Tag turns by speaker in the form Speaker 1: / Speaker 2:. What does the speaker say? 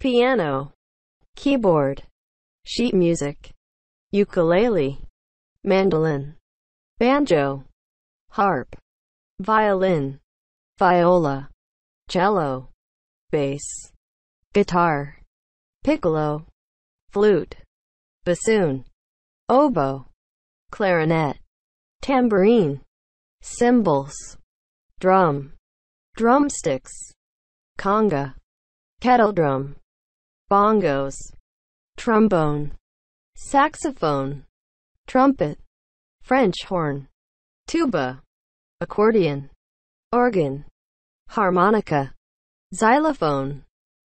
Speaker 1: piano, keyboard, sheet music, ukulele, mandolin, banjo, harp, violin, viola, cello, bass, guitar, piccolo, flute, bassoon, oboe, clarinet, tambourine, cymbals, drum, drumsticks, conga, kettle drum bongos, trombone, saxophone, trumpet, French horn, tuba, accordion, organ, harmonica, xylophone,